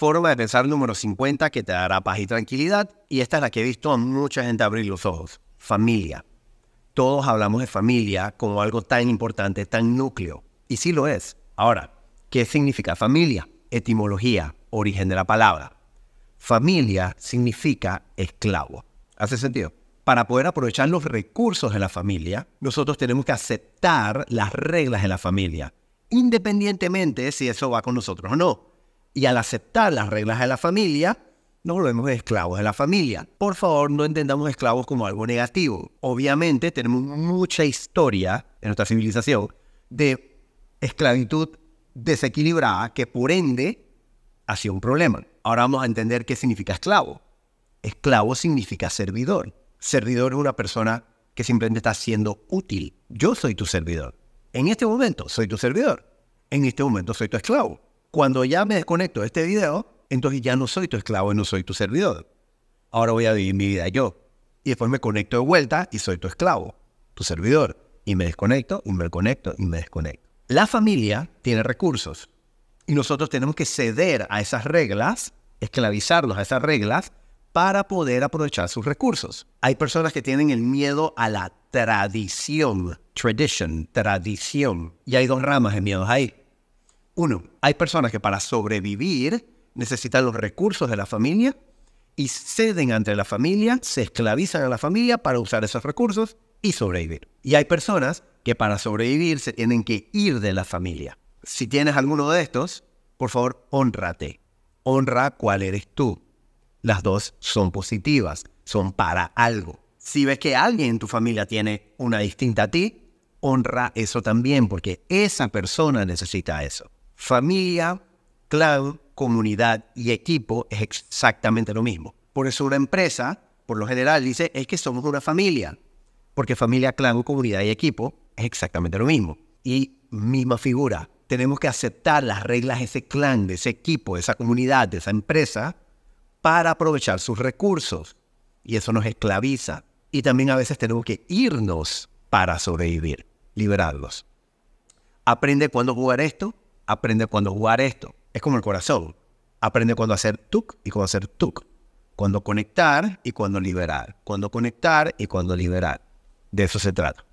Forma de pensar número 50 que te dará paz y tranquilidad. Y esta es la que he visto a mucha gente abrir los ojos. Familia. Todos hablamos de familia como algo tan importante, tan núcleo. Y sí lo es. Ahora, ¿qué significa familia? Etimología, origen de la palabra. Familia significa esclavo. ¿Hace sentido? Para poder aprovechar los recursos de la familia, nosotros tenemos que aceptar las reglas de la familia, independientemente si eso va con nosotros o no. Y al aceptar las reglas de la familia, nos volvemos esclavos de la familia. Por favor, no entendamos esclavos como algo negativo. Obviamente tenemos mucha historia en nuestra civilización de esclavitud desequilibrada que por ende ha sido un problema. Ahora vamos a entender qué significa esclavo. Esclavo significa servidor. Servidor es una persona que simplemente está siendo útil. Yo soy tu servidor. En este momento soy tu servidor. En este momento soy tu esclavo cuando ya me desconecto de este video, entonces ya no soy tu esclavo y no soy tu servidor. Ahora voy a vivir mi vida yo. Y después me conecto de vuelta y soy tu esclavo, tu servidor. Y me desconecto y me conecto y me desconecto. La familia tiene recursos y nosotros tenemos que ceder a esas reglas, esclavizarlos a esas reglas para poder aprovechar sus recursos. Hay personas que tienen el miedo a la tradición, tradition, tradición. Y hay dos ramas de miedos ahí. Uno, hay personas que para sobrevivir necesitan los recursos de la familia y ceden ante la familia, se esclavizan a la familia para usar esos recursos y sobrevivir. Y hay personas que para sobrevivir se tienen que ir de la familia. Si tienes alguno de estos, por favor, honrate. Honra cuál eres tú. Las dos son positivas, son para algo. Si ves que alguien en tu familia tiene una distinta a ti, honra eso también, porque esa persona necesita eso. Familia, clan, comunidad y equipo es exactamente lo mismo. Por eso una empresa, por lo general, dice, es que somos una familia, porque familia, clan, comunidad y equipo es exactamente lo mismo. Y misma figura, tenemos que aceptar las reglas de ese clan, de ese equipo, de esa comunidad, de esa empresa, para aprovechar sus recursos. Y eso nos esclaviza. Y también a veces tenemos que irnos para sobrevivir, liberarlos. Aprende cuándo jugar esto aprende cuando jugar esto. Es como el corazón. Aprende cuando hacer tuk y cuando hacer tuk. Cuando conectar y cuando liberar. Cuando conectar y cuando liberar. De eso se trata.